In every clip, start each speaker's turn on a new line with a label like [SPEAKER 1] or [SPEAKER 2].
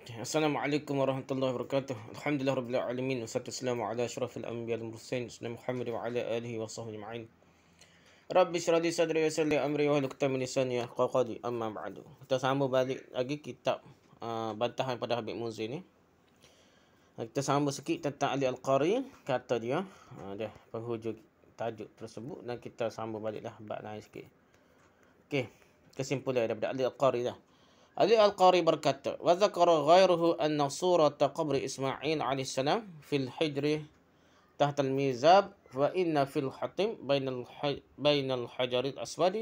[SPEAKER 1] السلام عليكم ورحمة الله وبركاته الحمد لله رب العالمين والصلاة والسلام على أشرف الأنبياء المرسلين سيدنا محمد وعلى آله وصحبه أجمعين رب اشرح لي صدري ويسر لي أمري واhlul 'uqdatan min lisani yafqahu qawli amma ba'du kita sambung balik lagi kitab uh, bantahan pada Habib Muzi ni kita sambung sikit tentang Ali Al-Qari kata dia uh, dia penghujung tajuk tersebut dan kita sambung baliklah bab lain sikit okey kesimpulan daripada Ali Al-Qari dah القاري بركت وذكر غيره أن صورة قبر إسماعيل عليه السلام في الحجر تحت الميزاب وإن في الحطم بين الحج بين الحجر الأسود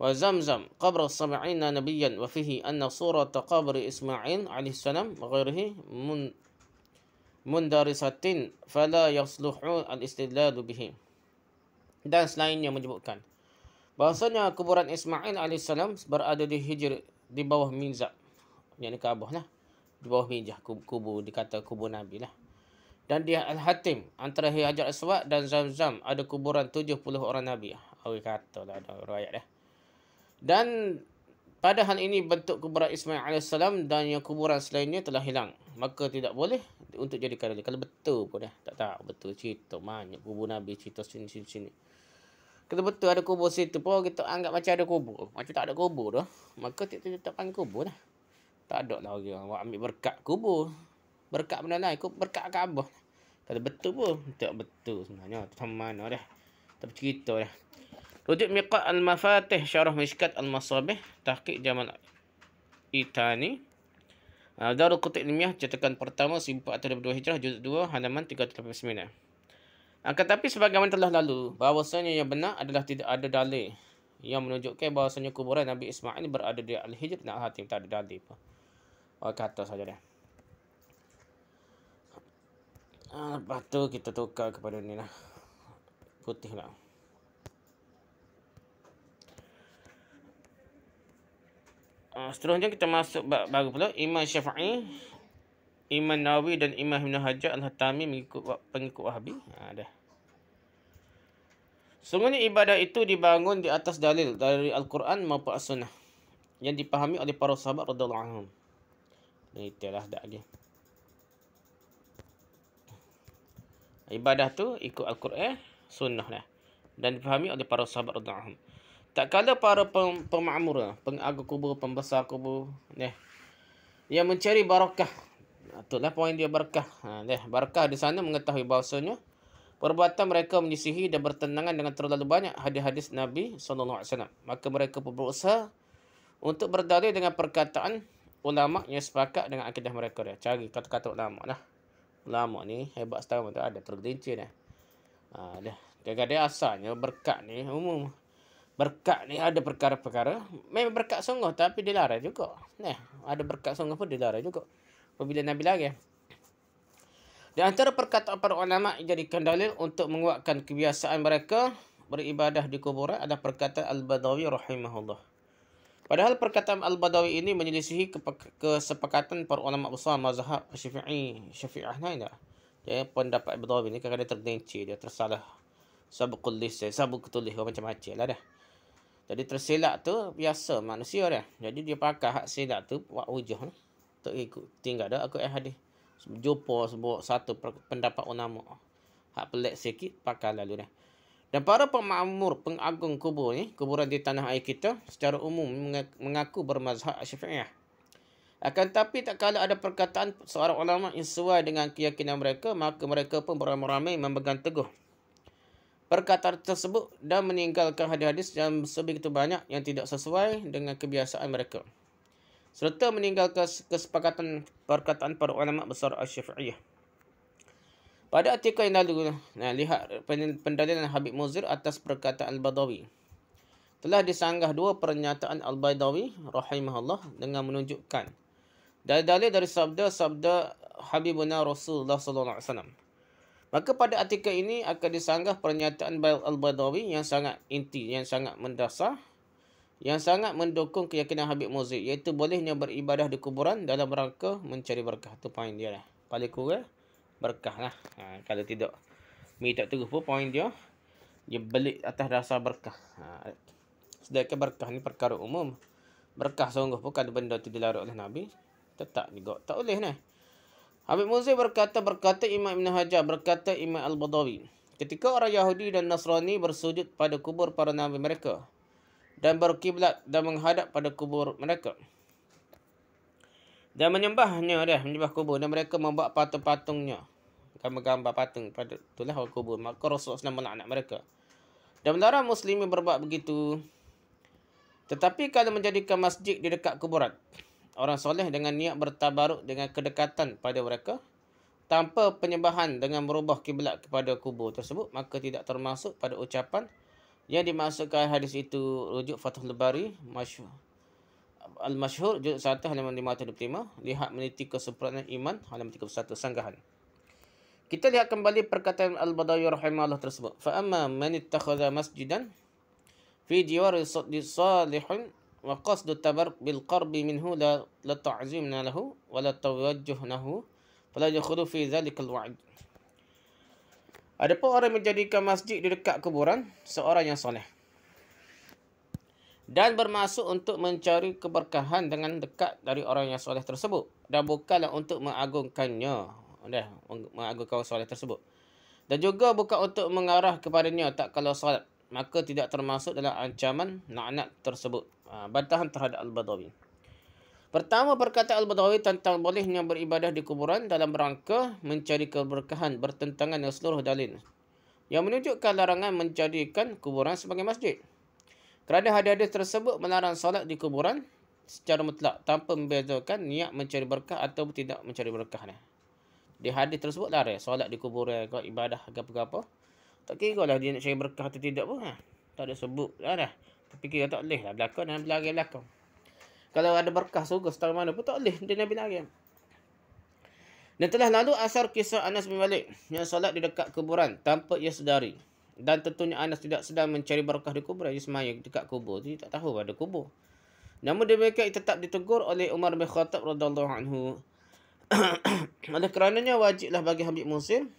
[SPEAKER 1] وزمزم قبر السبعين نبيا وفيه أن صورة قبر إسماعيل عليه السلام وغيره من مندرسة فلا يصلح الاستدلال به bihi dan selainnya menyebutkan bahasanya kuburan Ismail alaihissalam berada di di bawah minzab yang dekat Kaabah lah di bawah minjah kubur dikata kubur Nabi lah dan di Al-Hatim antara Hajar Aswad dan Zamzam ada kuburan 70 orang Nabi lah. awak kata lah ada riwayat dah dan pada hal ini bentuk kuburan Ismail AS dan yang kuburan selainnya telah hilang maka tidak boleh untuk jadi kali kalau betul pun dah tak tahu betul cerita banyak kubur Nabi cerita sini sini, sini. Kalau betul ada kubur situ pun kita anggap macam ada kubur. Macam tak ada kubur dah. Maka tak tak tak panggil kubur lah. Tak ada lah orang yang ambil berkat kubur. Berkat benda lain. Berkat Kaabah. Kalau betul pun. Tak betul sebenarnya. Tak mana dah. Tak bercerita dah. Rujuk Miqat Al-Mafatih Syarah Miskat Al-Masabih. Tahkik Jamal Itani. Ah, Darul Kutik Limiah. Cetakan pertama. Simpul Atau 22 Hijrah. Juz 2. Halaman 389. Akan ah, tetapi sebagaimana telah lalu, bahawasanya yang benar adalah tidak ada dalil yang menunjukkan bahawasanya kuburan Nabi Ismail berada di Al-Hijr dan al hatim tak ada dalil pun. Oh kata saja dah. Lepas tu kita tukar kepada ni lah. Putih lah. Uh, seterusnya kita masuk bab baru pula Imam Syafi'i Imam Nawawi dan Imam Ibn Hajar Al-Hatami mengikut pengikut Wahabi. Ha, dah. Semuanya ibadah itu dibangun di atas dalil dari Al-Quran maupun As-Sunnah yang dipahami oleh para sahabat radhiyallahu anhum. Ini itulah dak dia. Ibadah tu ikut Al-Quran, sunnah lah. Dan dipahami oleh para sahabat radhiyallahu anhum. Tak kala para pemakmur, pengagung kubur, pembesar kubur, ni. Yang mencari barakah Itulah poin dia berkah. Ha, deh. Berkah di sana mengetahui bahasanya. Perbuatan mereka menyisihi dan bertentangan dengan terlalu banyak hadis-hadis Nabi SAW. Maka mereka pun berusaha untuk berdalil dengan perkataan ulama yang sepakat dengan akidah mereka. Dia. Cari kata-kata ulama lah. Ulama ni hebat setahun tu ada tergelincir dia. Ha, dia. kadang asalnya berkat ni umum. Berkat ni ada perkara-perkara. Memang berkat sungguh tapi dilarang juga. Nih, ada berkat sungguh pun dilarang juga apabila Nabi lari. Di antara perkataan para ulama yang jadikan dalil untuk menguatkan kebiasaan mereka beribadah di kuburan adalah perkataan Al-Badawi rahimahullah. Padahal perkataan Al-Badawi ini menyelisihi kesepakatan para ulama besar mazhab Syafi'i, Syafi'ah naina. Ya, pendapat Al-Badawi ini kadang-kadang tergenci dia tersalah. Sabuqul lisa, eh, sabuqul lisa macam macam lah dah. Jadi tersilap tu biasa manusia dia. Jadi dia pakai hak silap tu buat hujah. Lah tak ikut tinggal dah aku eh hadis jumpa sebuah satu pendapat ulama hak pelik sikit pakai lalu dah dan para pemakmur pengagung kubur ni kuburan di tanah air kita secara umum mengaku bermazhab syafi'iyah akan tapi tak kala ada perkataan seorang ulama yang sesuai dengan keyakinan mereka maka mereka pun beramai-ramai memegang teguh perkataan tersebut dan meninggalkan hadis-hadis yang sebegitu banyak yang tidak sesuai dengan kebiasaan mereka serta meninggalkan kesepakatan perkataan para ulama besar Asy-Syafi'iyah. Pada artikel yang lalu, nah, lihat pendalilan Habib Muzir atas perkataan Al-Badawi. Telah disanggah dua pernyataan Al-Badawi rahimahullah dengan menunjukkan dalil dari sabda-sabda Habibuna Rasulullah sallallahu alaihi wasallam. Maka pada artikel ini akan disanggah pernyataan Al-Badawi yang sangat inti, yang sangat mendasar yang sangat mendukung keyakinan Habib Muzik iaitu bolehnya beribadah di kuburan dalam rangka mencari berkah. tu poin dia lah. Paling kurang berkah lah. Ha, kalau tidak, mi tak teruk pun poin dia. Dia beli atas rasa berkah. Ha, sedangkan berkah ni perkara umum. Berkah sungguh bukan benda tu dilarut oleh Nabi. Tetap juga. Tak boleh ni. Habib Muzik berkata, berkata Imam Ibn Hajar, berkata Imam Al-Badawi. Ketika orang Yahudi dan Nasrani bersujud pada kubur para Nabi mereka, dan berkiblat dan menghadap pada kubur mereka. Dan menyembahnya dia, menyembah kubur dan mereka membuat patung-patungnya. Gambar-gambar patung pada tulah kubur. Maka Rasulullah SAW melaknat mereka. Dan melarang muslimin berbuat begitu. Tetapi kalau menjadikan masjid di dekat kuburan, orang soleh dengan niat bertabaruk dengan kedekatan pada mereka, tanpa penyembahan dengan merubah kiblat kepada kubur tersebut, maka tidak termasuk pada ucapan, yang dimaksudkan hadis itu rujuk Fathul Lebari, Al-Mashhur, Juz 1, halaman 525. Lihat meniti kesempurnaan iman, halaman satu sanggahan. Kita lihat kembali perkataan Al-Badawi rahimahullah tersebut. Fa'amma man ittakhadha masjidan fi diwari salihun wa qasdu tabar bil qarbi minhu la la ta'zimna lahu wa la tawajjuhnahu fala yakhudhu fi dhalika al-wa'd. Adapun orang menjadikan masjid di dekat kuburan seorang yang soleh dan bermaksud untuk mencari keberkahan dengan dekat dari orang yang soleh tersebut dan bukanlah untuk mengagungkannya dah mengagungkan orang soleh tersebut dan juga bukan untuk mengarah kepadanya tak kalau solat maka tidak termasuk dalam ancaman na'nat tersebut ah, bantahan terhadap al-badawi Pertama berkata Al-Badawi tentang bolehnya beribadah di kuburan dalam rangka mencari keberkahan bertentangan dengan seluruh dalil yang menunjukkan larangan menjadikan kuburan sebagai masjid. Kerana hadis-hadis tersebut melarang solat di kuburan secara mutlak tanpa membezakan niat mencari berkah atau tidak mencari berkah Di hadis tersebut larang solat di kuburan ke ibadah ke apa-apa. Tak kira lah dia nak cari berkah atau tidak pun. Ha. Tak ada sebut lah dah. Tapi kira tak boleh lah belakang dan belakang belakang. Kalau ada berkah sugus tak mana pun tak boleh. Dia Nabi lari. Dan telah lalu asar kisah Anas bin Malik yang solat di dekat kuburan tanpa ia sedari. Dan tentunya Anas tidak sedang mencari berkah di kuburan. Ia semaya dekat kubur. Dia tak tahu ada kubur. Namun demikian ia tetap ditegur oleh Umar bin Khattab anhu. oleh kerananya wajiblah bagi Habib Musim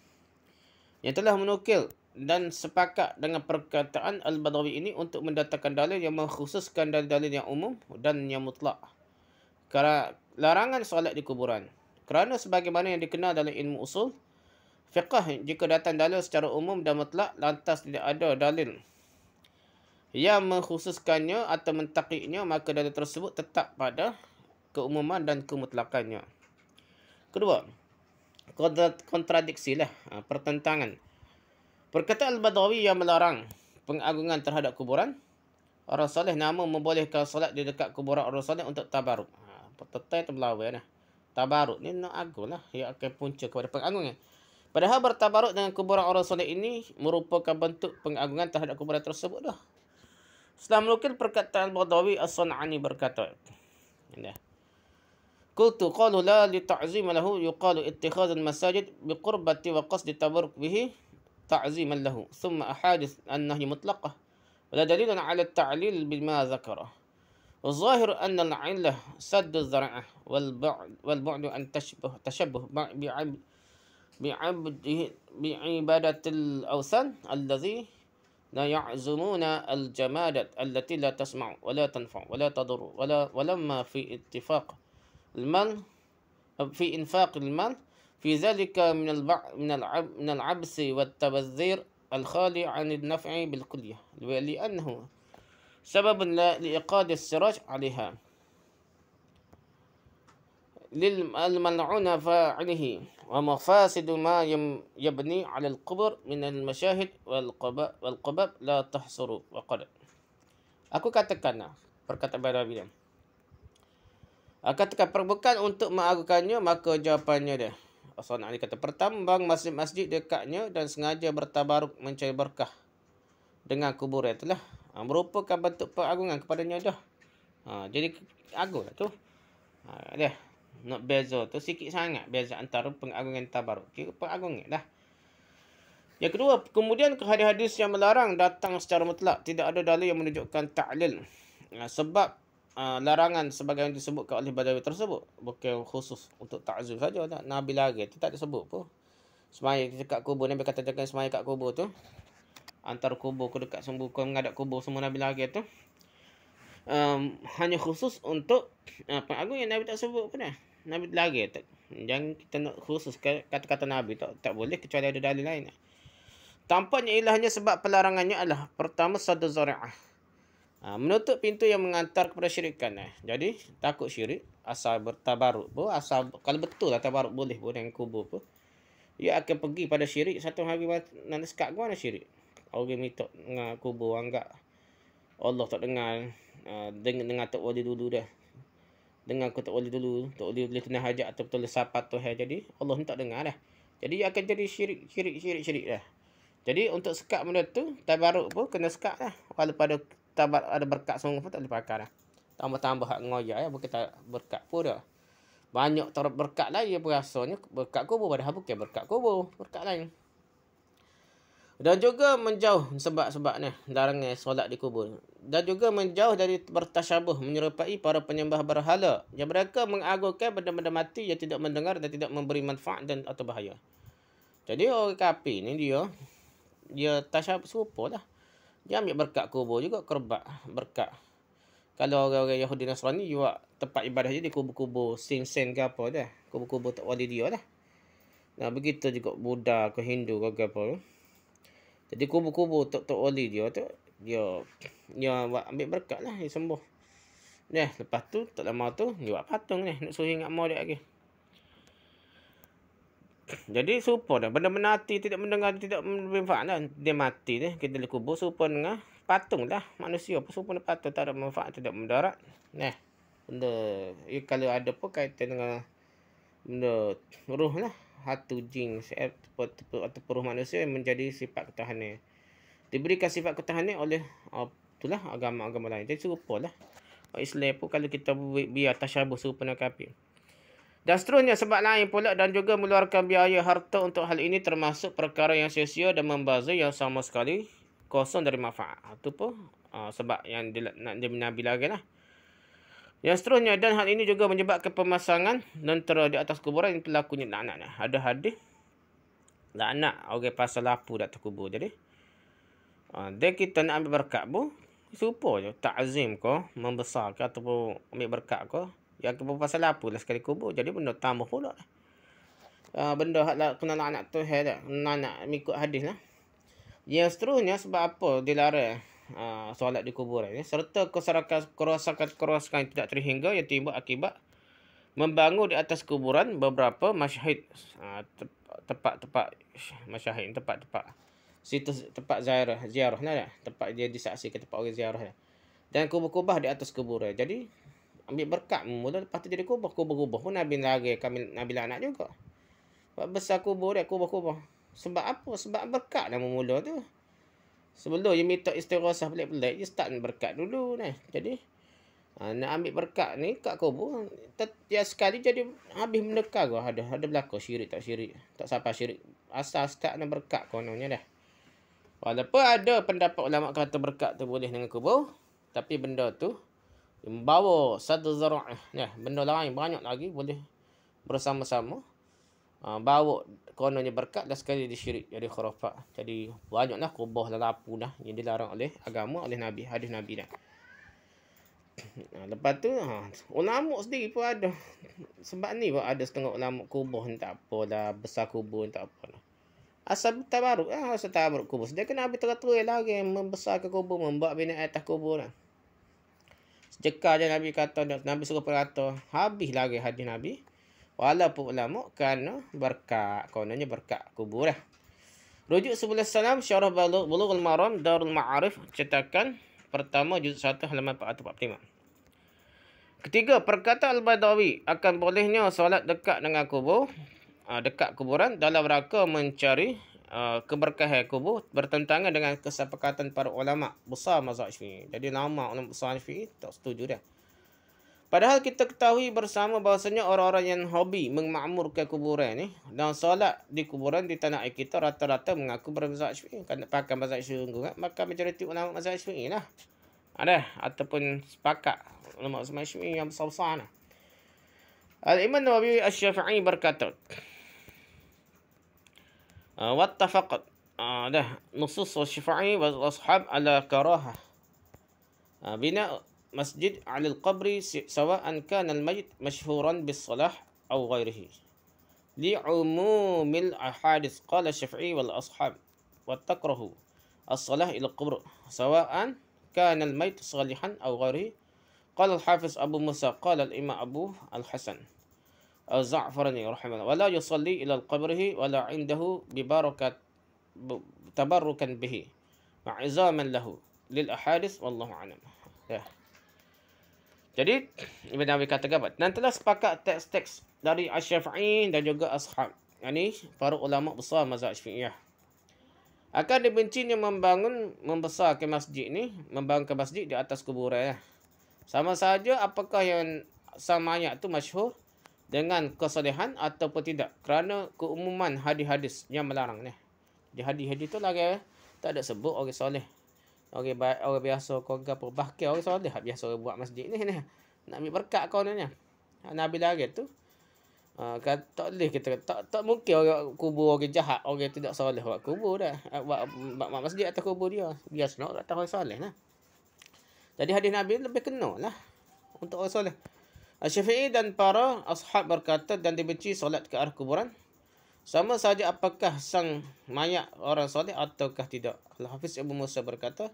[SPEAKER 1] yang telah menukil dan sepakat dengan perkataan Al-Badawi ini untuk mendatangkan dalil yang mengkhususkan dalil-dalil yang umum dan yang mutlak. Kerana larangan solat di kuburan. Kerana sebagaimana yang dikenal dalam ilmu usul, fiqah jika datang dalil secara umum dan mutlak, lantas tidak ada dalil yang mengkhususkannya atau mentakiknya, maka dalil tersebut tetap pada keumuman dan kemutlakannya. Kedua, kontradiksi lah, ha, pertentangan. Perkataan Al-Badawi yang melarang pengagungan terhadap kuburan. Orang soleh nama membolehkan solat di dekat kuburan orang soleh untuk tabaruk. Ha, Tetai tu melawai lah. Tabaruk ni nak agung lah. Ia akan punca kepada pengagungan. Padahal bertabaruk dengan kuburan orang soleh ini merupakan bentuk pengagungan terhadap kuburan tersebut dah. Setelah melukil perkataan Al-Badawi, As-Sun'ani berkata. Ini Kultu qalu la li ta'zim lahu yuqalu ittikhadhu al-masajid bi qurbati wa qasdi tabaruk bihi تعظيما له ثم أحاديث النهي مطلقة ولا دليل على التعليل بما ذكره والظاهر أن العلة سد الذريعة والبعد, والبعد أن تشبه تشبه بعبد بعبده بعبادة الأوثان الذي لا يعزمون الجماد التي لا تسمع ولا تنفع ولا تضر ولا ولما في اتفاق المن في إنفاق المال في ذلك من, البع... من, العب... من العبث والتبذير الخالي عن النفع بالكلية لأنه سبب لإيقاد السراج عليها للملعون فاعله ومفاسد ما يبني على القبر من المشاهد والقباب, والقباب لا تحصر وقال Aku katakan perkataan Bara bilang. Aku katakan perbukaan untuk mengagukannya maka jawapannya dia. Hasan Ali kata pertambang masjid-masjid dekatnya dan sengaja bertabaruk mencari berkah dengan kubur yang telah ha, merupakan bentuk peragungan kepadanya dah. Ha, jadi agung lah tu. Ha, dia nak beza tu sikit sangat beza antara pengagungan tabaruk. Kira pengagungan dah. Yang kedua, kemudian ke hadis-hadis yang melarang datang secara mutlak. Tidak ada dalil yang menunjukkan ta'lil. Ha, sebab Ah, larangan sebagai yang disebut disebutkan oleh Badawi tersebut. Bukan khusus untuk takzul saja. Tak? Lah. Nabi lagi itu tak disebut pun. Semayang dekat kubur. Nabi kata jangan semayang dekat kubur tu. antar kubur ke dekat sembuh. Kau mengadap kubur semua Nabi lagi tu. Um, hanya khusus untuk apa uh, agung yang Nabi tak sebut pun dah. Nabi lagi tak. Jangan kita nak khusus kata-kata Nabi. Tak, tak boleh kecuali ada dalil lain. Lah. Tampaknya ilahnya sebab pelarangannya adalah. Pertama, sadu zari'ah. Ha, menutup pintu yang mengantar kepada syirikan. Eh. Jadi, takut syirik. Asal bertabaruk pun. Asal, kalau betul lah tabaruk boleh pun dengan kubur pun. Ia akan pergi pada syirik. Satu hari nanti sekat gua ada syirik. Orang ni tak dengar kubur. Anggap Allah tak dengar. Ha, dengan dengar tak wali dulu dah. Dengar aku tak wali dulu. Tak wali boleh tenang hajat atau betul sapat tu. Hai. Eh? Jadi, Allah tak dengar dah. Jadi, ia akan jadi syirik, syirik, syirik, syirik dah. Jadi, untuk sekat benda tu, tabaruk pun kena sekat lah. Walaupun pada tak ada berkat sungguh pun tak boleh pakai dah. Tambah-tambah hak ngoyak ya bukan tak berkat pun dah. Banyak tak berkat lain dia perasaannya berkat kubur padah bukan berkat kubur, berkat lain. Dan juga menjauh sebab-sebab ni larangan solat di kubur. Dan juga menjauh dari bertasyabuh menyerupai para penyembah berhala yang mereka mengagungkan benda-benda mati yang tidak mendengar dan tidak memberi manfaat dan atau bahaya. Jadi orang kapi ni dia dia tasyabuh lah dia ambil berkat kubur juga kerbat berkat kalau orang-orang Yahudi Nasrani juga tempat ibadah dia di kubur-kubur sin-sin ke apa dah kubur-kubur tak wali dia lah nah begitu juga Buddha ke Hindu ke apa jadi kubur-kubur tak tak wali dia tu dia dia buat ambil berkat lah dia sembuh Ya, lepas tu tak lama tu dia buat patung ni nak suruh ingat mau dia lagi. Okay. Jadi serupa dah. benar menati tidak mendengar tidak bermanfaat dah. Dia mati ni. Kita di kubur serupa dengan patung dah. Manusia pun serupa dengan patung. Tak ada manfaat tidak mendarat. Nah. Benda. Ya, kalau ada pun kaitan dengan benda ruh lah. Hatu jing. Atau peruh manusia yang menjadi sifat ketahanan. Diberikan sifat ketahanan oleh uh, itulah agama-agama lain. Jadi serupa lah. Islam pun kalau kita biar tashabuh serupa dengan kapit. Dan seterusnya sebab lain pula dan juga meluarkan biaya harta untuk hal ini termasuk perkara yang sia-sia dan membazir yang sama sekali kosong dari manfaat. Itu pun uh, sebab yang dia, nak dia menabi lagi lah. Yang seterusnya dan hal ini juga menyebabkan pemasangan nentera di atas kuburan yang pelakunya anak-anak. Ada hadis. Laknak orang okay, pasal lapu di atas kubur. Jadi, uh, dia kita nak ambil berkat pun, supaya je. Takzim kau, membesarkan ataupun ambil berkat kau. Yang kebun pasal apa lah sekali kubur. Jadi benda tambah pula. Uh, lah. ah, benda hak lah, kena lah anak tu. Hey, lah. Nak nak mengikut hadis lah. Yang seterusnya sebab apa dilarang uh, solat di kubur Ya? Serta kerosakan-kerosakan yang tidak terhingga yang timbul akibat membangun di atas kuburan beberapa masyahid. Uh, ah, tempat-tempat masyahid, tempat-tempat situs tempat ziarah ziarah lah, ya? tempat dia disaksikan tempat orang ziarah lah. dan kubur-kubah di atas kuburan jadi ambil berkat mula lepas tu jadi kubur. Kubur-kubur pun Nabi lagi kami Nabi anak juga. Sebab besar kubur dia kubur-kubur. Sebab apa? Sebab berkat dah mula tu. Sebelum dia minta istirahat pelik-pelik, dia start berkat dulu ni. Jadi ha, nak ambil berkat ni kat kubur, dia sekali jadi habis mendekar kau. Ada, ada berlaku syirik tak syirik. Tak siapa syirik. Asal start nak berkat kononnya dah. Walaupun ada pendapat ulama kata berkat tu boleh dengan kubur. Tapi benda tu membawa satu zarah eh, ya benda lain banyak lagi boleh bersama-sama uh, bawa kononnya berkat dan sekali disyirik jadi khurafat jadi banyaklah kubah dan lapu dah yang dilarang oleh agama oleh nabi hadis nabi dah nah, lepas tu ha, ah, ulama sendiri pun ada sebab ni pun ada setengah ulama kubah ni tak apalah besar kubur ni tak apalah asal tabaruk ah asal tabaruk kubur dia kena habis terang-terang lah yang membesarkan kubur membuat bina atas kubur lah Cekar je Nabi kata, Nabi suruh perata. Habis lagi hadis Nabi. Walaupun ulama kerana berkat. Kononnya berkat kubur lah. Rujuk sebelah salam syarah bulughul maram darul ma'arif cetakan pertama juz satu halaman 445. Ketiga, perkata Al-Badawi akan bolehnya salat dekat dengan kubur. Ah, dekat kuburan dalam raka mencari Uh, keberkahan kubur bertentangan dengan kesepakatan para ulama besar mazhab Syafi'i. Jadi nama ulama besar Syafi'i tak setuju dia. Padahal kita ketahui bersama bahasanya orang-orang yang hobi memakmurkan kuburan ni dan solat di kuburan di tanah air kita rata-rata mengaku bermazhab Syafi'i kerana pakai mazhab Syafi'i kan? maka majoriti ulama mazhab Syafi'i lah. Ada ataupun sepakat ulama mazhab Syafi'i yang besar-besar lah. Al-Imam Nawawi Asy-Syafi'i berkata, آه، واتفق ده آه، نصوص الشفعي والأصحاب على كراهة آه، بناء مسجد على القبر سواء كان الميت مشهورا بالصلاح أو غيره لعموم الأحاديث قال الشفعي والأصحاب وتكره الصلاة إلى القبر سواء كان الميت صالحا أو غيره قال الحافظ أبو موسى قال الإمام أبو الحسن Az-Za'farani rahimahullah. Wala yusalli ila al-qabrihi wala indahu bibarakat tabarrukan bihi. Ma'izaman lahu lil ahadis wallahu a'lam. Ya. Jadi Ibn Abi kata apa? Dan telah sepakat teks-teks dari Asy-Syafi'i dan juga ashab. Ini para ulama besar mazhab Syafi'iyah. Akan yang membangun membesar masjid ni, membangun masjid di atas kuburan. Ya. Sama saja apakah yang sama ayat tu masyhur dengan kesalehan ataupun tidak kerana keumuman hadis-hadis yang melarang ni. Di hadis-hadis tu lagi tak ada sebut orang soleh. Orang baik, orang biasa kau gapo bahkan orang soleh biasa buat masjid ni ni. Nak ambil berkat kau ni. Nabi lagi tu. Uh, tak boleh kita kata, tak, tak mungkin orang kubur orang jahat, orang tidak soleh buat kubur dah. Buat, buat, buat masjid atau kubur dia. Biasa nak datang orang soleh lah. Jadi hadis Nabi lebih kenal lah untuk orang soleh. Syafi'i dan para ashab berkata dan dibenci solat ke arah kuburan. Sama saja apakah sang mayat orang solat ataukah tidak. Al-Hafiz Abu Musa berkata,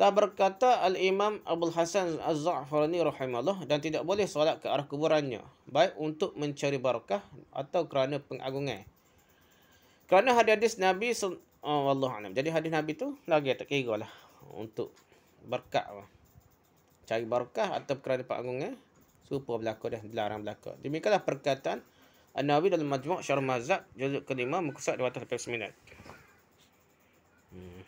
[SPEAKER 1] telah berkata Al-Imam Abdul Hasan Az-Za'farani rahimahullah dan tidak boleh solat ke arah kuburannya. Baik untuk mencari barakah atau kerana pengagungan. Kerana hadis Nabi oh, Allah Jadi hadis Nabi tu lagi tak kira lah untuk berkat. Cari barakah atau kerana pengagungan. Serupa berlaku dah dilarang berlaku. Demikianlah perkataan An-Nawawi dalam Majmu' Syarh Mazhab juzuk ke-5 muka surat 289. Hmm.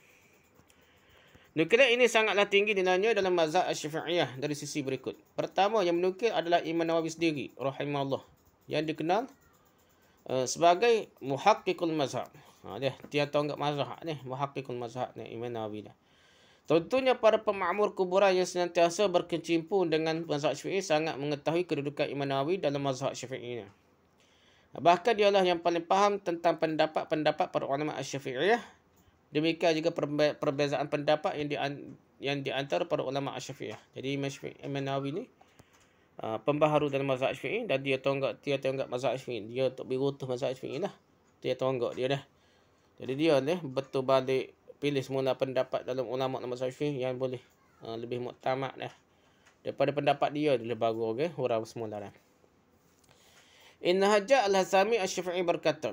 [SPEAKER 1] Nukilan ini sangatlah tinggi dinanya dalam mazhab Asy-Syafi'iyah dari sisi berikut. Pertama yang menukil adalah Imam Nawawi sendiri rahimahullah yang dikenal uh, sebagai muhaqqiqul mazhab. Ha dia tiang tonggak mazhab ni, muhaqqiqul mazhab ni Imam Nawawi dah. Tentunya para pemakmur kuburan yang senantiasa berkecimpung dengan mazhab syafi'i sangat mengetahui kedudukan Imam Nawawi dalam mazhab syafi'inya. Bahkan dia dialah yang paling faham tentang pendapat-pendapat para ulama syafi'iyah. Demikian juga perbezaan pendapat yang, di, yang diantara para ulama syafi'iyah. Jadi Imam, Nawawi ini ah, pembaharu dalam mazhab syafi'i dan dia tonggak dia tonggak mazhab syafi'i. Dia tak berutuh mazhab syafi'i lah. Dia tonggak dia dah. Jadi dia ni betul balik pilih semua lah pendapat dalam ulama nama Syafi yang boleh uh, lebih muktamad dah. Daripada pendapat dia dia baru okey, hurau semula dah. Inna Hajjah Al-Hasami Al-Syafi'i berkata,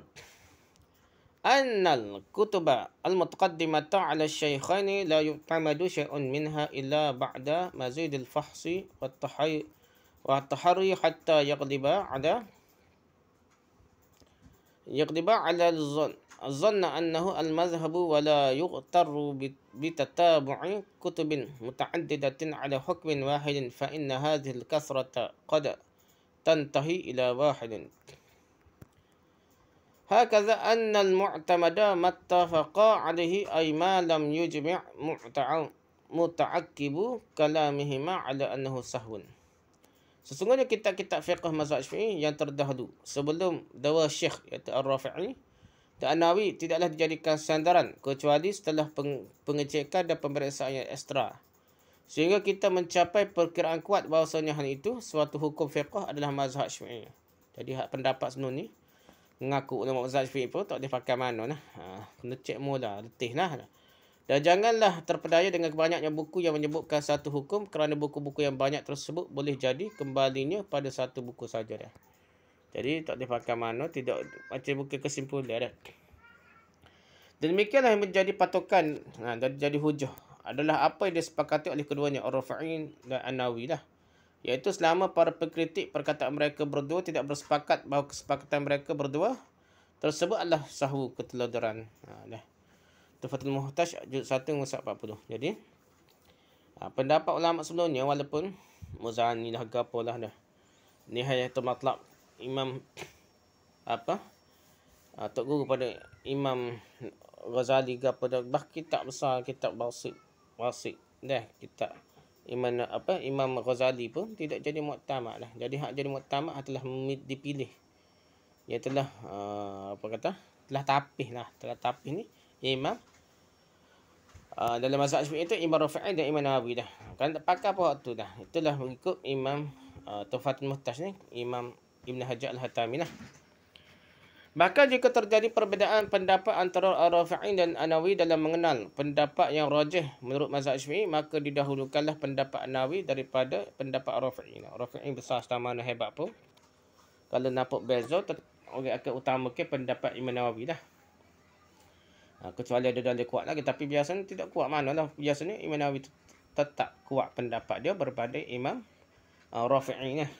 [SPEAKER 1] Annal kutuba al-mutqaddimata ala syaykhani la yutamadu syai'un minha illa ba'da al fahsi wa wa tahari hatta yaqdiba ala yaqdiba ala al-zun. ظن أنه المذهب ولا يغتر بتتابع كتب متعددة على حكم واحد فإن هذه الكثرة قد تنتهي إلى واحد هكذا أن المعتمد ما اتفق عليه أي ما لم يجمع متعقب كلامهما على أنه سهو Sesungguhnya kitab-kitab fiqh mazhab syafi'i yang terdahulu sebelum dawa syekh iaitu ar-rafi'i Danawi tidaklah dijadikan sandaran kecuali setelah peng- pengecekan dan pemeriksaan yang ekstra. Sehingga kita mencapai perkiraan kuat bahawasanya hal itu suatu hukum fiqah adalah mazhab syafi'i. Jadi hak pendapat sebelum ni mengaku ulama mazhab syafi'i pun tak dipakai mana Nah, Ha, kena cek mula, letih Nah, Dan janganlah terpedaya dengan banyaknya buku yang menyebutkan satu hukum kerana buku-buku yang banyak tersebut boleh jadi kembalinya pada satu buku sahaja dah. Jadi tak dipakai mana tidak macam buka kesimpulan dah. Dan demikianlah yang menjadi patokan ha, dan jadi hujah adalah apa yang disepakati oleh keduanya Ar-Rafa'in dan An-Nawi lah. Iaitu selama para pengkritik perkataan mereka berdua tidak bersepakat bahawa kesepakatan mereka berdua tersebut adalah sahwu keteladaran. Ha, dah. Tufatul Muhtaj, Juz 1, Musa 40. Jadi, ha, pendapat ulama sebelumnya walaupun Muzani lah, Gapolah dah. Nihayatul Matlab Imam apa uh, Guru pada Imam Ghazali ke pada bah kitab besar kitab basit basit dah kitab Imam apa Imam Ghazali pun tidak jadi muktamad lah. Jadi hak jadi muktamad telah dipilih. Ia telah uh, apa kata? Telah tapih lah. Telah tapih ni Imam uh, dalam masa Syafi'i itu Imam Rafi'i dan Imam Nawawi dah. Kan tak pakai apa waktu dah. Itulah mengikut Imam uh, ah, Tufatul Muhtaj ni, Imam Ibn Hajar Al-Hatami lah. Bahkan jika terjadi perbezaan pendapat antara ar rafiin dan Anawi dalam mengenal pendapat yang rajih menurut mazhab Syafi'i, maka didahulukanlah pendapat Anawi daripada pendapat Al-Rafi'in. Al-Rafi'in besar setelah mana hebat pun. Kalau nampak beza, ter- orang akan utamakan pendapat Imam Nawawi dah. Ha, kecuali ada dalil kuat lagi. Tapi biasanya tidak kuat mana lah. Biasanya Imam Nawawi tetap kuat pendapat dia berbanding Imam uh, Rafi'in lah.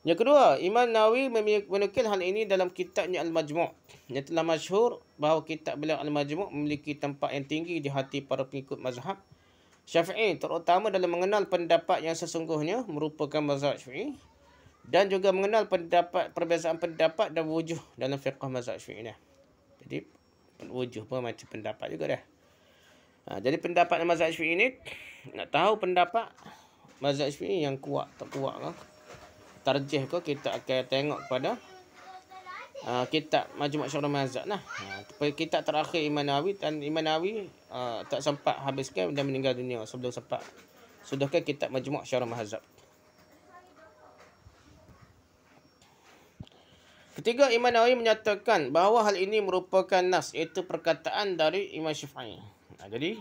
[SPEAKER 1] Yang kedua, Imam Nawawi menukil hal ini dalam kitabnya Al-Majmu' yang telah masyhur bahawa kitab beliau Al-Majmu' memiliki tempat yang tinggi di hati para pengikut mazhab Syafi'i terutama dalam mengenal pendapat yang sesungguhnya merupakan mazhab Syafi'i dan juga mengenal pendapat perbezaan pendapat dan wujuh dalam fiqh mazhab Syafi'i ni. Jadi wujuh pun macam pendapat juga dah. Ha, jadi pendapat mazhab Syafi'i ni nak tahu pendapat mazhab Syafi'i yang kuat tak kuat lah tarjih ke kita akan tengok pada uh, kitab majmuk syarah mazhab nah ha, kitab terakhir Imam Nawawi dan Imam Nawawi uh, tak sempat habiskan dan meninggal dunia sebelum sempat sudahkan kitab majmuk syarah mazhab Ketiga, Imam Nawawi menyatakan bahawa hal ini merupakan nas, iaitu perkataan dari Imam Syafi'i. Nah, ha, jadi,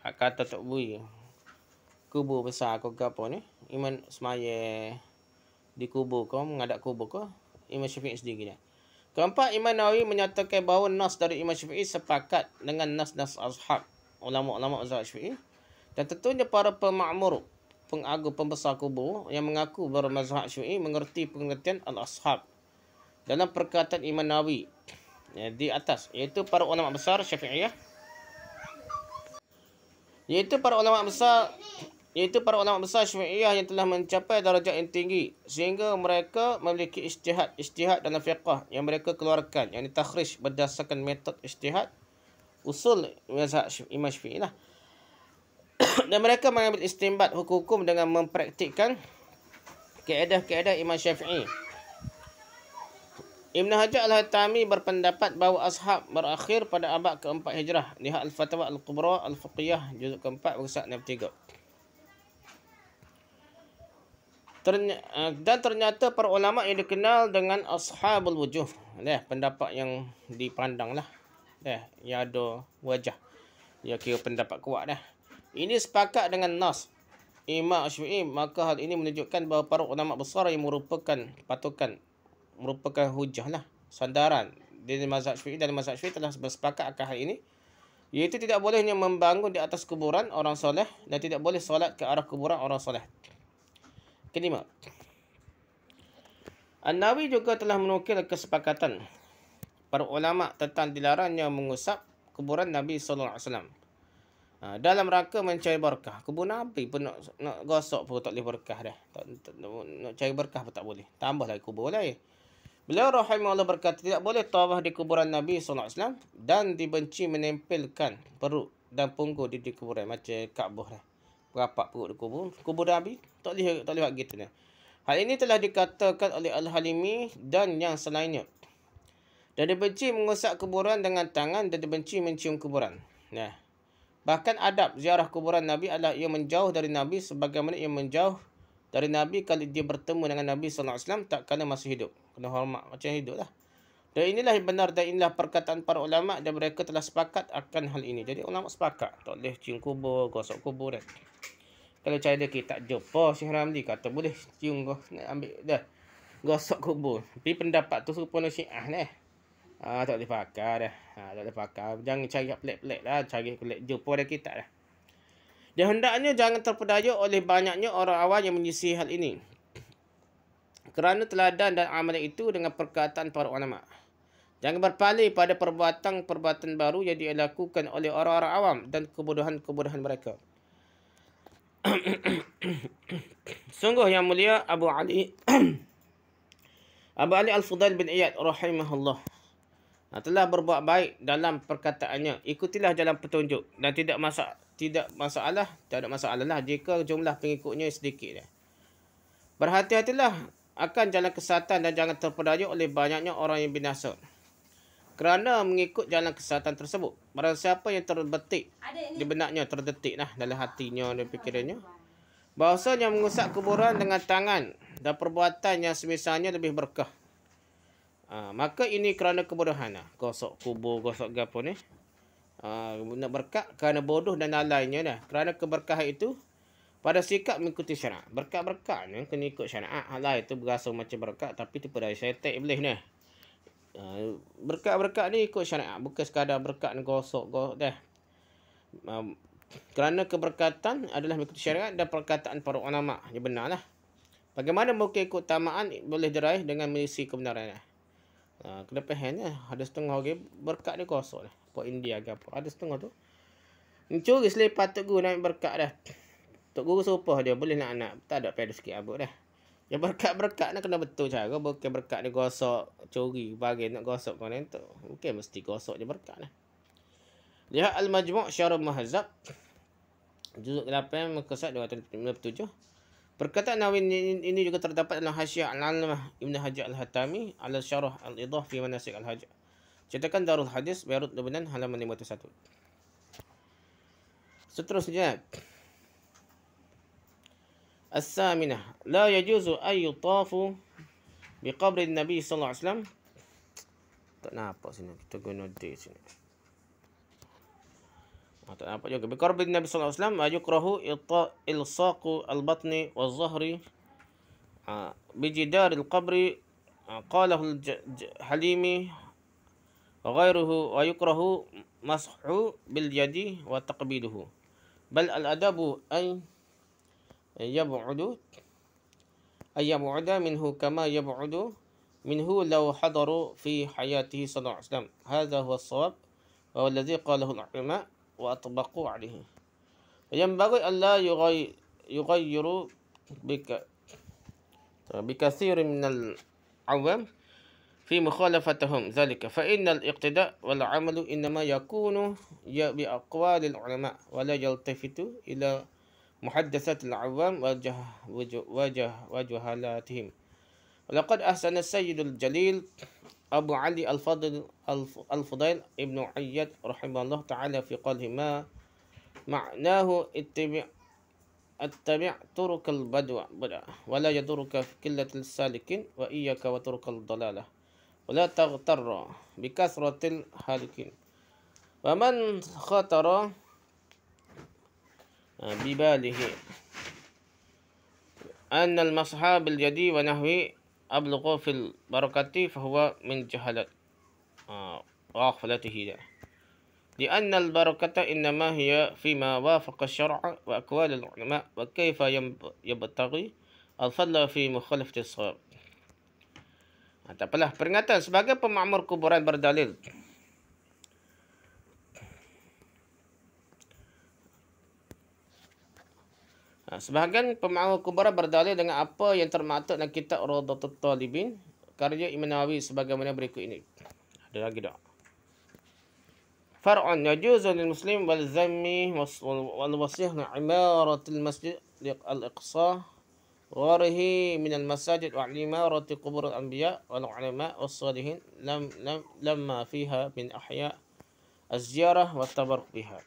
[SPEAKER 1] kata tak Bui, kubur besar kau ke apa ni? Imam Semayah, di kubur kau, mengadap kubur kau. Imam Syafi'i sendiri dia. Lah. Keempat, Imam Nawawi menyatakan bahawa nas dari Imam Syafi'i sepakat dengan nas-nas ashab ulama-ulama Azhar Syafi'i. Dan tentunya para pemakmur, pengagu, pembesar kubur yang mengaku bermazhab Syafi'i mengerti pengertian al-ashab dalam perkataan Imam Nawawi ya, di atas iaitu para ulama besar Syafi'iyah iaitu para ulama besar iaitu para ulama besar syafi'iyah yang telah mencapai darjah yang tinggi sehingga mereka memiliki istihad-istihad dalam fiqah yang mereka keluarkan yang ditakhrij berdasarkan metod istihad usul mazhab imam syafi'i lah. dan mereka mengambil istimbat hukum-hukum dengan mempraktikkan keadaan keadaan imam syafi'i Ibn Hajar Al-Hatami berpendapat bahawa ashab berakhir pada abad keempat hijrah. Lihat Al-Fatwa Al-Qubra Al-Fuqiyah, juzuk keempat, bersaat 63. Eh, dan ternyata para ulama yang dikenal dengan ashabul wujuh. Yeah, pendapat yang dipandang lah. Yeah, yang ada wajah. Ya kira pendapat kuat dah. Ini sepakat dengan Nas. Imam Ashwi'i. Maka hal ini menunjukkan bahawa para ulama besar yang merupakan patokan. Merupakan hujah lah. Sandaran. Dari mazhab Ashwi'i dan mazhab Ashwi'i telah bersepakat akan hal ini. Iaitu tidak bolehnya membangun di atas kuburan orang soleh. Dan tidak boleh solat ke arah kuburan orang soleh. Kelima. An-Nawi juga telah menukil kesepakatan para ulama tentang dilarangnya mengusap kuburan Nabi sallallahu alaihi wasallam. Ha, dalam rangka mencari berkah. Kubur Nabi pun nak, nak gosok pun tak boleh berkah dah. Tak, nak cari berkah pun tak boleh. Tambah lagi kubur lain. Beliau rahimahullah berkata tidak boleh tawaf di kuburan Nabi sallallahu alaihi wasallam dan dibenci menempelkan perut dan punggung di, di kuburan macam Kaabah rapat perut di kubur. Kubur Nabi tak boleh tak boleh buat gitu ni. Hal ini telah dikatakan oleh Al-Halimi dan yang selainnya. Dan dia benci mengusak kuburan dengan tangan dan dia benci mencium kuburan. Nah. Ya. Bahkan adab ziarah kuburan Nabi adalah ia menjauh dari Nabi sebagaimana ia menjauh dari Nabi kalau dia bertemu dengan Nabi SAW tak kena masih hidup. Kena hormat macam lah? Dan inilah yang benar dan inilah perkataan para ulama dan mereka telah sepakat akan hal ini. Jadi ulama sepakat. Tak boleh cium kubur, gosok kubur kan. Kalau cahaya dia kita tak jumpa Syih Ramli kata boleh cium go, ambil dah. Gosok kubur. Tapi pendapat tu serupa dengan syiah ni. Ha, tak boleh pakar dah. Eh. Ha, tak boleh pakar. Jangan cari pelik-pelik lah. Cari pelik jumpa dia kita dah. Dia hendaknya jangan terpedaya oleh banyaknya orang awam yang menyisi hal ini. Kerana teladan dan amalan itu dengan perkataan para ulama'. Jangan berpaling pada perbuatan-perbuatan baru yang dilakukan oleh orang-orang awam dan kebodohan-kebodohan mereka. Sungguh yang mulia Abu Ali Abu Ali Al-Fudail bin Iyad rahimahullah telah berbuat baik dalam perkataannya ikutilah jalan petunjuk dan tidak masalah tidak masalah tak ada masalah lah jika jumlah pengikutnya sedikit dah. Berhati-hatilah akan jalan kesatan dan jangan terpedaya oleh banyaknya orang yang binasa kerana mengikut jalan kesihatan tersebut. Barang siapa yang terbetik di benaknya, terdetik lah dalam hatinya dalam fikirannya. Bahasanya mengusak kuburan dengan tangan dan perbuatan yang semisalnya lebih berkah. Ha, maka ini kerana kebodohan lah. Gosok kubur, gosok gapa ni. Ha, nak berkat kerana bodoh dan lainnya lah. Kerana keberkahan itu pada sikap mengikuti syarat. Berkat-berkat ni kena ikut syarat. Ha, ah, lah, itu berasa macam berkat tapi tu pada syaitan iblis ni. Ah, berkat-berkat ni ikut syariat bukan sekadar berkat gosok go dah kerana keberkatan adalah mengikut syariat dan perkataan para ulama ya benarlah bagaimana mungkin ikut tamaan boleh diraih dengan mengisi kebenaran eh? ah kedepannya ada setengah orang berkat ni gosok lah eh? apa India ke apa ada setengah tu mencuri selepas tok guru naik berkat dah tok guru supah dia boleh nak anak tak ada pedes sikit abuk dah yang berkat-berkat nak kena betul cara. Bukan berkat dia gosok curi. Bagi nak gosok kau tu. Mungkin mesti gosok je berkat lah. Lihat Al-Majmuk Syarul Mahzab. Juzuk 8, Mekasat 257. Perkataan Nawin ini juga terdapat dalam Hasyiah Al-Almah Ibn Hajar Al-Hatami al Syarah Al-Idah fi Manasik Al-Hajar. Cetakan Darul Hadis, Beirut Lebanon, halaman 51. Seterusnya, الثامنة لا يجوز أن يطاف بقبر النبي صلى الله عليه وسلم tak nampak sini kita guna D sini ha, tak nampak juga biqarbi Nabi sallallahu alaihi wasallam yukrahu ilsaqu al-batni wal-zahri bijidar al-qabri qalahu al-halimi وغيره ويكره مسحه باليد وتقبيله بل الأدب أن يبعد أن يبعد منه كما يبعد منه لو حضروا في حياته صلى الله عليه وسلم هذا هو الصواب وهو الذي قاله العلماء وأطبقوا عليه ينبغي ألا يغيروا بك بكثير من العوام في مخالفتهم ذلك فإن الاقتداء والعمل إنما يكون بأقوال العلماء ولا يلتفت إلى محدثات العوام وجه وجه وجهالاتهم ولقد أحسن السيد الجليل أبو علي الفضل الفضيل ابن عياد رحمه الله تعالى في قوله ما معناه اتبع اتبع طرق البدو ولا يدرك قلة السالكين وإياك وطرق الضلالة ولا تغتر بكثرة الهالكين ومن خطر بباله أن المصحاب باليد ونهوي أبلغ في البركة فهو من جهل آه، غفلته لأن البركة إنما هي فيما وافق الشرع وأقوال العلماء وكيف يبتغي الفضل في مخالفة الصواب. Nah, tak apalah. Peringatan sebagai pemakmur kuburan berdalil Ha, sebahagian pemahaman kubara berdalil dengan apa yang termaktub dalam kitab Radatul Talibin karya Imam Nawawi sebagaimana berikut ini. Ada lagi tak? Far'an yajuzun lil muslim wal zammi wal wasih na imaratil masjid liq al-iqsa warhi min al masjid wa imarati kubur al anbiya wal ulama was salihin lam lam lamma fiha min ahiyah az ziarah wat tabarruk biha.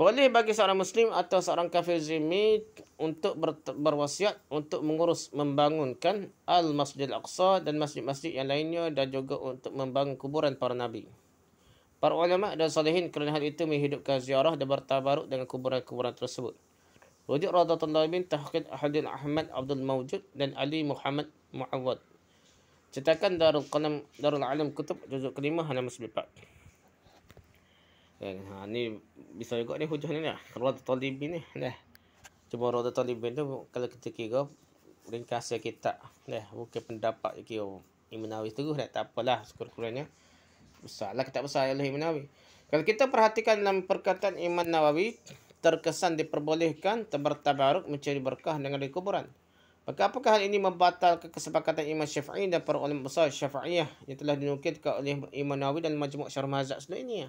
[SPEAKER 1] Boleh bagi seorang Muslim atau seorang kafir zimmi untuk ber, berwasiat untuk mengurus membangunkan Al-Masjid Al-Aqsa dan masjid-masjid yang lainnya dan juga untuk membangun kuburan para Nabi. Para ulama dan salihin kerana hal itu menghidupkan ziarah dan bertabaruk dengan kuburan-kuburan tersebut. Rujuk Radha bin Tahqid Ahadil Ahmad Abdul Mawjud dan Ali Muhammad Mu'awad. Cetakan Darul, Qalam, Darul Alam Kutub, Juzuk Kelima, Halaman 4. Kan? Ha, ni bisa juga ni hujah ni dah. Radha Talibin ni dah. Cuma Radha Talibin tu kalau kita kira ringkas dia kita dah. Bukan pendapat dia kira Imam Nawawi terus dah. Tak apalah sekurang-kurangnya. Besarlah kita besar oleh imanawi. Kalau kita perhatikan dalam perkataan Imam Nawawi terkesan diperbolehkan tabaruk mencari berkah dengan dikuburan. Maka apakah hal ini membatalkan kesepakatan Imam Syafi'i dan para ulama besar Syafi'iyah yang telah dinukilkan oleh Imam Nawawi dan majmuk Syarh Mazhab selain ini?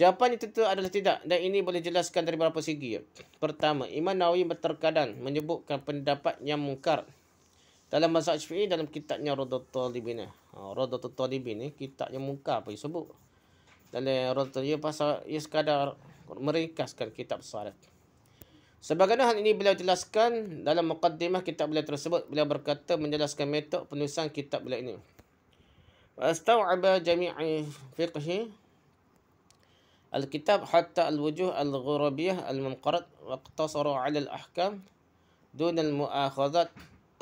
[SPEAKER 1] Jawapannya tentu adalah tidak dan ini boleh jelaskan dari beberapa segi. Pertama, Imam Nawawi terkadang menyebutkan pendapat yang mungkar dalam masa Syafi'i dalam kitabnya Radatul Talibin. Ah Radatul Talibin ni kitab yang mungkar apa disebut. Dalam Radatul ia ya, pasal ia ya, sekadar meringkaskan kitab salat. Sebagaimana hal ini beliau jelaskan dalam mukaddimah kitab beliau tersebut beliau berkata menjelaskan metod penulisan kitab beliau ini. Astau'aba jami'i fiqhi Al-Kitab hatta al-wujuh al-ghurabiyah al-munqarat waqtasara 'ala al-ahkam dun al-mu'akhadhat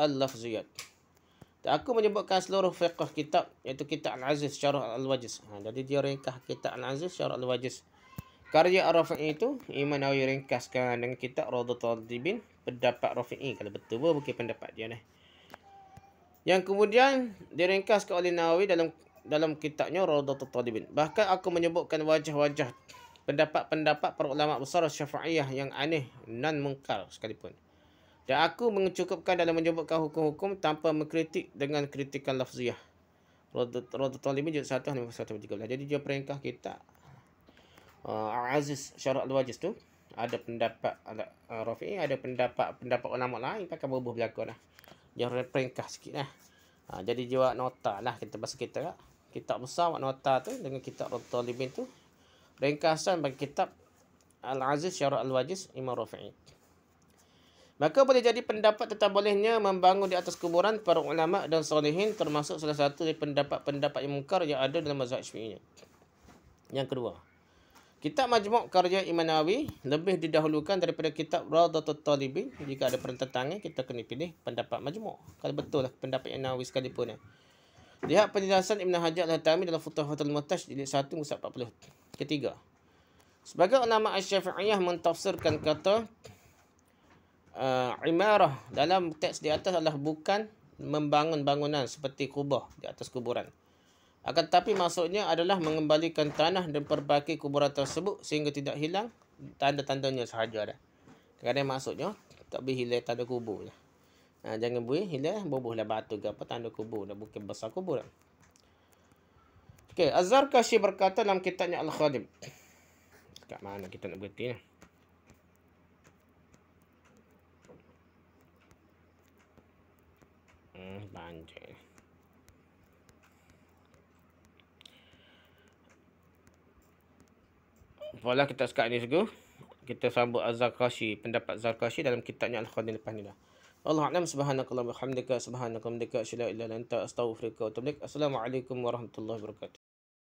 [SPEAKER 1] al-lafziyat. aku menyebutkan seluruh fiqh kitab iaitu kitab Al-Aziz Syarah Al-Wajiz. Ha, jadi dia ringkas kitab Al-Aziz Syarah Al-Wajiz. Karya al rafii itu Imam Nawawi ringkaskan dengan kitab Radatul Dibin pendapat Rafi'i kalau betul bukan pendapat dia ni. Yang kemudian diringkaskan oleh Nawawi dalam dalam kitabnya Raudatul Talibin. Bahkan aku menyebutkan wajah-wajah pendapat-pendapat para ulama besar Syafi'iyah yang aneh dan mengkal sekalipun. Dan aku mencukupkan dalam menyebutkan hukum-hukum tanpa mengkritik dengan kritikan lafziah. Raudatul Talibin satu satu 1 513. Jadi dia peringkah kita uh, Aziz Syarat Al-Wajiz tu ada pendapat ada uh, Rafi ada pendapat pendapat ulama lain pakai berubah berlakulah. Dia peringkah sikitlah. Ha, jadi jiwa nota lah kita bahasa kita lah kitab besar Mak Nota tu dengan kitab Rabtul Libin tu ringkasan bagi kitab Al-Aziz Syarah Al-Wajiz Imam Rafi'i. Maka boleh jadi pendapat tentang bolehnya membangun di atas kuburan para ulama dan solehin termasuk salah satu dari pendapat-pendapat yang mungkar yang ada dalam mazhab Syafi'i. Yang kedua, kitab majmuk karya Imam Nawawi lebih didahulukan daripada kitab Radatul Talibin. Jika ada pertentangan, kita kena pilih pendapat majmuk. Kalau betul lah pendapat Imam Nawawi sekalipun. Lihat penjelasan Ibn Hajar al-Hatami dalam Futuh Fatul Matash jilid 1 Musa 40. Ketiga. Sebagai ulama Asy-Syafi'iyah mentafsirkan kata uh, imarah dalam teks di atas adalah bukan membangun bangunan seperti kubah di atas kuburan. Akan tetapi maksudnya adalah mengembalikan tanah dan perbaiki kuburan tersebut sehingga tidak hilang tanda-tandanya sahaja dah. Kerana maksudnya tak boleh hilang tanda kuburnya. Ha, jangan buih hila eh. bubuh lah batu ke apa tanda kubur dah bukan besar kubur. Lah. Okey, Azhar Kashi berkata dalam kitabnya Al-Khadim. Kat mana kita nak berhenti ni? Hmm, banjir. Apalah kita sekat ni segera. Kita sambut Azhar Kashi, pendapat Azhar Kashi dalam kitabnya Al-Khadim lepas ni dah. Allah a'lam subhanakallahumma wa hamdaka subhanakallahumma wa bihamdika asyhadu an la ilaha illa anta astaghfiruka wa atubu ilaik. Assalamualaikum warahmatullahi wabarakatuh.